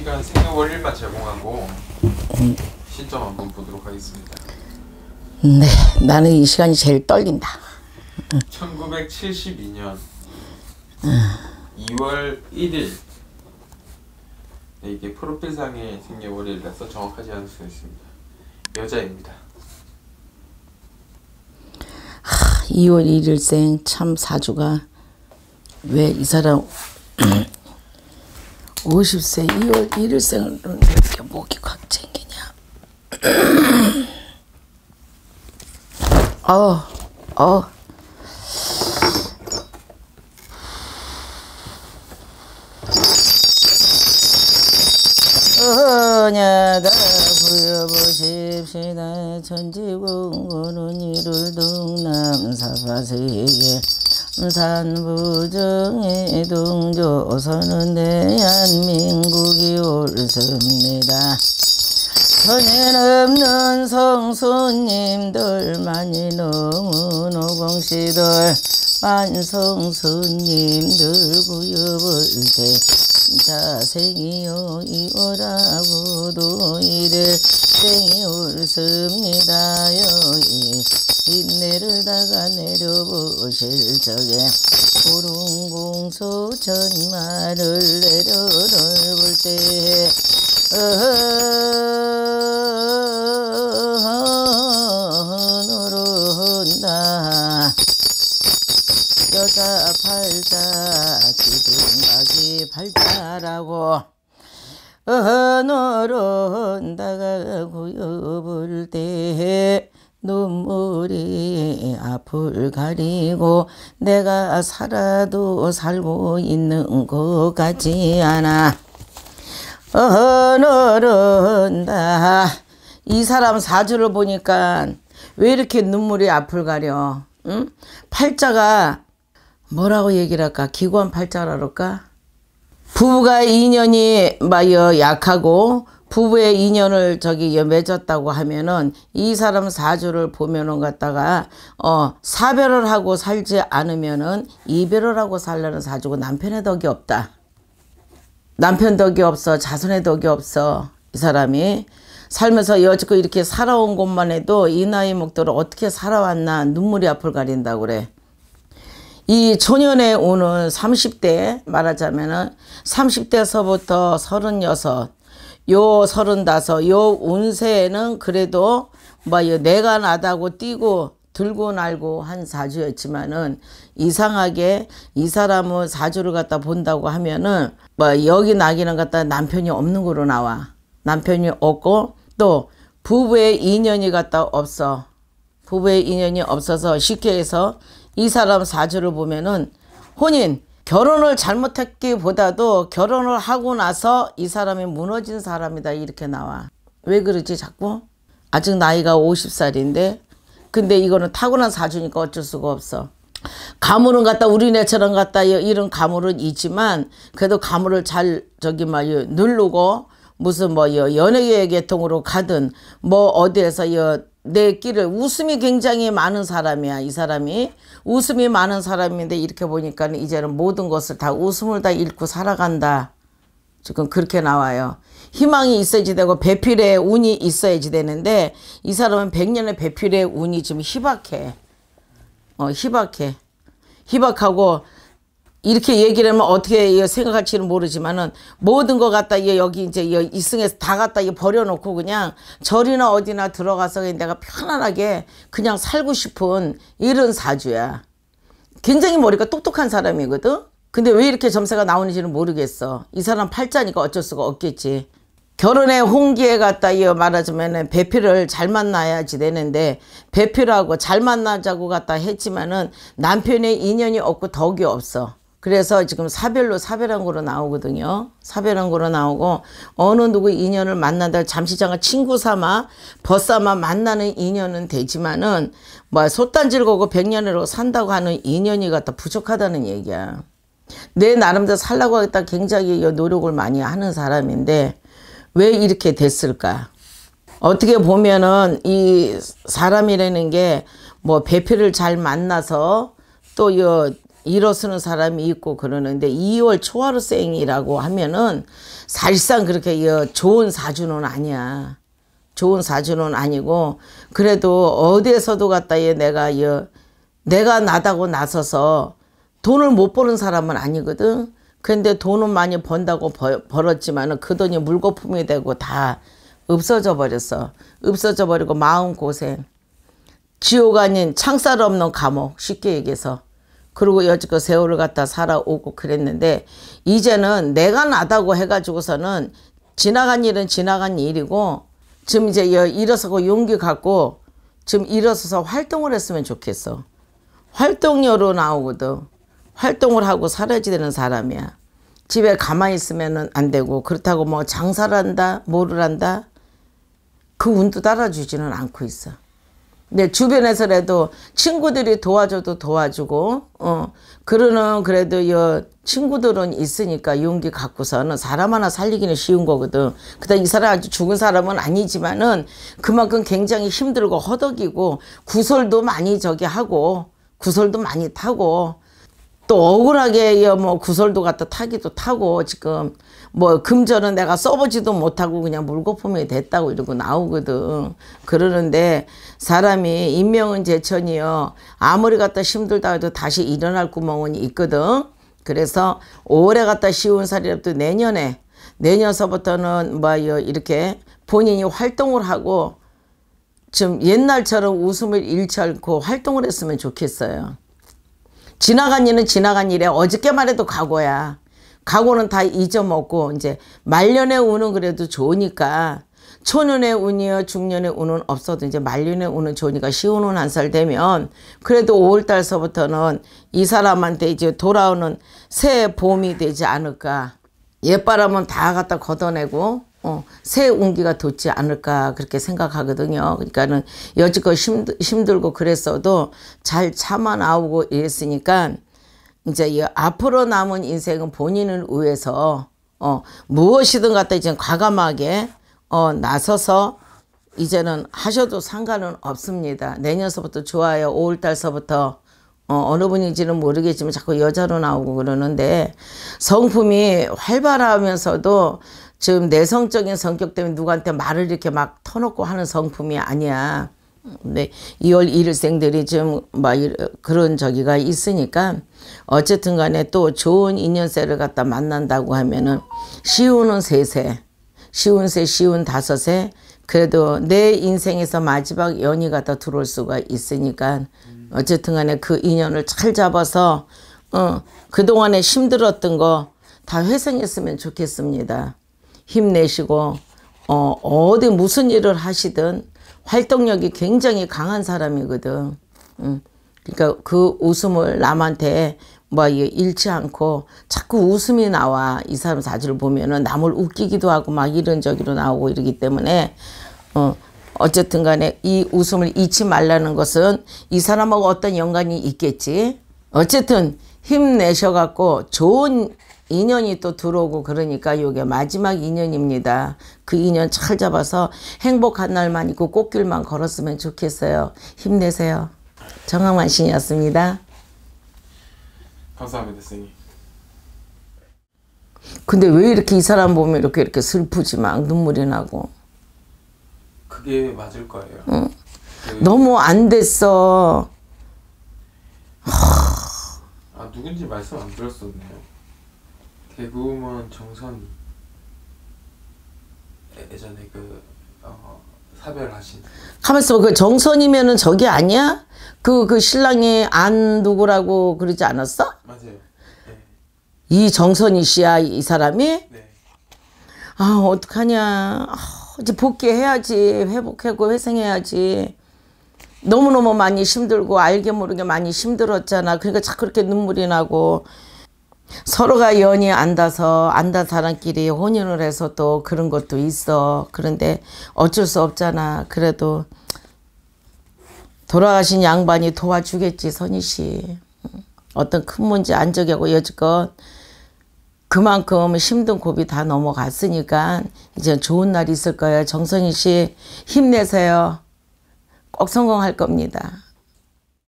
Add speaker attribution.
Speaker 1: 시간 생월 1만 제공하고 음. 시점 한번 보도록 하겠습니다.
Speaker 2: 네, 나는 이 시간이 제일 떨린다.
Speaker 1: 1972년 2월 1일 네, 이게 프로필상의 생년월일이라서 정확하지 않을 수 있습니다. 여자입니다.
Speaker 2: 하, 2월 1일생 참 사주가 왜 이 사람 50세 2월 1일생은 왜 이렇게 목이
Speaker 1: 확챙기냐 어, 어. 어냐다 부여보십시다 천지공고는 이룰 동남사바세계 산부정의 동조선은 대한민국이 옳습니다. 전엔 없는 성수님들만이 너무너 공시들 만성수님들 구여볼 때 자생이요 이오라고도 이를 생이 옳습니다요 인내를 다가 내려보실 적에 구릉공소 천마를 내려 넓을 때 어허 발달하고 어노로 다가구여볼 때 눈물이
Speaker 2: 앞을 가리고 내가 살아도 살고 있는 것 같지 않아 어느른다 이 사람 사주를 보니까 왜 이렇게 눈물이 앞을 가려 응? 팔자가 뭐라고 얘기를 할까 기관 팔자라 그럴까 부부가 인연이 막여 약하고 부부의 인연을 저기 맺었다고 하면은 이 사람 사주를 보면은 갖다가 어 사별을 하고 살지 않으면은 이별을 하고 살려는 사주고 남편의 덕이 없다. 남편 덕이 없어 자손의 덕이 없어 이 사람이 살면서 여지껏 이렇게 살아온 것만 해도 이 나이 먹도록 어떻게 살아왔나 눈물이 앞을 가린다 그래. 이 조년에 오는 30대 말하자면은 30대서부터 36, 요 35, 요 운세에는 그래도 뭐 내가 나다고 뛰고 들고 날고 한 사주였지만은 이상하게 이 사람은 사주를 갖다 본다고 하면은 뭐 여기 나기는 갖다 남편이 없는 거로 나와. 남편이 없고 또 부부의 인연이 갖다 없어. 부부의 인연이 없어서 쉽게 해서 이 사람 사주를 보면은 혼인, 결혼을 잘못했기보다도 결혼을 하고 나서 이 사람이 무너진 사람이다 이렇게 나와. 왜 그러지 자꾸? 아직 나이가 50살인데 근데 이거는 타고난 사주니까 어쩔 수가 없어. 가물은 같다 우리네처럼 같다 이런 가물은 있지만 그래도 가물을 잘 저기 막 누르고 무슨 뭐 연예계 계통으로 가든 뭐 어디에서 내 끼를 웃음이 굉장히 많은 사람이야 이 사람이 웃음이 많은 사람인데 이렇게 보니까 이제는 모든 것을 다 웃음을 다 잃고 살아간다 지금 그렇게 나와요 희망이 있어야지 되고 배필의 운이 있어야지 되는데 이 사람은 백년의 배필의 운이 지금 희박해 어 희박해 희박하고 이렇게 얘기를 하면 어떻게 생각할지는 모르지만은 모든 거 갖다 여기 이제 이승에서 다 갖다 버려놓고 그냥 절이나 어디나 들어가서 내가 편안하게 그냥 살고 싶은 이런 사주야. 굉장히 머리가 똑똑한 사람이거든. 근데 왜 이렇게 점세가 나오는지는 모르겠어. 이 사람 팔자니까 어쩔 수가 없겠지. 결혼에 홍기에 갔다 이어 말하자면 배필을 잘 만나야지 되는데 배필하고 잘 만나자고 갔다 했지만은 남편의 인연이 없고 덕이 없어. 그래서 지금 사별로 사별한거로 나오거든요. 사별한거로 나오고 어느 누구 인연을 만나다 잠시 잠깐 친구 삼아 벗삼아 만나는 인연은 되지만은 뭐 솥단질 거고 백년으로 산다고 하는 인연이 갖다 부족하다는 얘기야. 내 나름대로 살라고 하겠다 굉장히 노력을 많이 하는 사람인데 왜 이렇게 됐을까? 어떻게 보면은 이 사람이라는 게 뭐 배필을 잘 만나서 또이 일어서는 사람이 있고 그러는데 2월 초하루생이라고 하면은 사실상 그렇게 좋은 사주는 아니야. 좋은 사주는 아니고 그래도 어디에서도 갔다 내가 내가 나다고 나서서 돈을 못 버는 사람은 아니거든. 근데 돈은 많이 번다고 벌었지만 은그 돈이 물거품이 되고 다 없어져 버렸어. 없어져 버리고 마음고생. 지옥 아닌 창살 없는 감옥 쉽게 얘기해서 그리고 여지껏 세월을 갖다 살아오고 그랬는데 이제는 내가 나다고 해가지고서는 지나간 일은 지나간 일이고 지금 이제 일어서고 용기 갖고 지금 일어서서 활동을 했으면 좋겠어. 활동료로 나오거든. 활동을 하고 살아야 되는 사람이야. 집에 가만히 있으면 안 되고 그렇다고 뭐 장사를 한다 뭐를 한다 그 운도 따라주지는 않고 있어. 내 주변에서라도 친구들이 도와줘도 도와주고 어 그러는 그래도 여 친구들은 있으니까 용기 갖고서는 사람 하나 살리기는 쉬운 거거든. 그다음 이 사람 아주 죽은 사람은 아니지만은 그만큼 굉장히 힘들고 허덕이고 구설도 많이 저기 하고 구설도 많이 타고 또 억울하게 여뭐 구설도 갖다 타기도 타고 지금 뭐 금전은 내가 써보지도 못하고 그냥 물거품이 됐다고 이러고 나오거든. 그러는데 사람이 인명은 제천이요. 아무리 갖다 힘들다 해도 다시 일어날 구멍은 있거든. 그래서 오래 갖다 쉬운 살이라도 내년에 내년서부터는 뭐 이렇게 본인이 활동을 하고 좀 옛날처럼 웃음을 잃지 않고 활동을 했으면 좋겠어요. 지나간 일은 지나간 일에 어저께말 해도 과거야. 각오는 다 잊어먹고 이제 말년에 운은 그래도 좋으니까 초년에 운이여 중년에 운은 없어도 이제 말년에 운은 좋으니까 시운운 한 살 되면 그래도 5월달서부터는 이 사람한테 이제 돌아오는 새해 봄이 되지 않을까 옛바람은 다 갖다 걷어내고 어, 새 운기가 돋지 않을까 그렇게 생각하거든요. 그러니까는 여지껏 힘들, 힘들고 그랬어도 잘 참아 나오고 이랬으니까 이제 이 앞으로 남은 인생은 본인을 위해서 어, 무엇이든 갖다 이제 과감하게 어, 나서서 이제는 하셔도 상관은 없습니다. 내년서부터 좋아요. 5월달서부터 어, 어느 분인지는 모르겠지만 자꾸 여자로 나오고 그러는데 성품이 활발하면서도 지금 내성적인 성격 때문에 누구한테 말을 이렇게 막 터놓고 하는 성품이 아니야. 네, 2월 1일생들이 좀, 막, 그런 저기가 있으니까, 어쨌든 간에 또 좋은 인연세를 갖다 만난다고 하면은, 쉬우는 세세, 쉬운 세, 쉬운 다섯에, 그래도 내 인생에서 마지막 연이 갖다 들어올 수가 있으니까, 어쨌든 간에 그 인연을 잘 잡아서, 어, 그동안에 힘들었던 거 다 회생했으면 좋겠습니다. 힘내시고, 어, 어디 무슨 일을 하시든, 활동력이 굉장히 강한 사람이거든. 응. 그러니까 그 웃음을 남한테 뭐 잃지 않고 자꾸 웃음이 나와 이 사람 사주를 보면은 남을 웃기기도 하고 막 이런 저기로 나오고 이러기 때문에 어 어쨌든 간에 이 웃음을 잊지 말라는 것은 이 사람하고 어떤 연관이 있겠지 어쨌든 힘내셔갖고 좋은 인연이 또 들어오고 그러니까 이게 마지막 인연입니다. 그 인연 잘 잡아서 행복한 날만 있고 꽃길만 걸었으면 좋겠어요. 힘내세요. 정황만 신이었습니다.
Speaker 1: 감사합니다, 선생님.
Speaker 2: 근데 왜 이렇게 이 사람 보면 이렇게 이렇게 슬프지 막 눈물이 나고
Speaker 1: 그게 맞을 거예요.
Speaker 2: 응. 그... 너무 안 됐어.
Speaker 1: 아 누군지 말씀 안 들었었네요. 대구음원 정선 예전에 그 어, 사별하신
Speaker 2: 가만 있어그 정선이면은 저기 아니야? 그그 그, 그 신랑이 안 누구라고 그러지 않았어? 맞아요 네. 이 정선이 씨야 이 사람이? 네. 아 어떡하냐 아, 이제 복귀해야지 회복하고 회생해야지 너무너무 많이 힘들고 알게 모르게 많이 힘들었잖아 그러니까 자꾸 이렇게 눈물이 나고 서로가 연이 안 닿아서 안 닿은 사람끼리 혼인을 해서 또 그런 것도 있어. 그런데 어쩔 수 없잖아. 그래도 돌아가신 양반이 도와주겠지 선희 씨. 어떤 큰 문제 안 적이고 여지껏 그만큼 힘든 고비 다 넘어갔으니까 이제 좋은 날이 있을 거예요. 정선희 씨 힘내세요. 꼭 성공할 겁니다.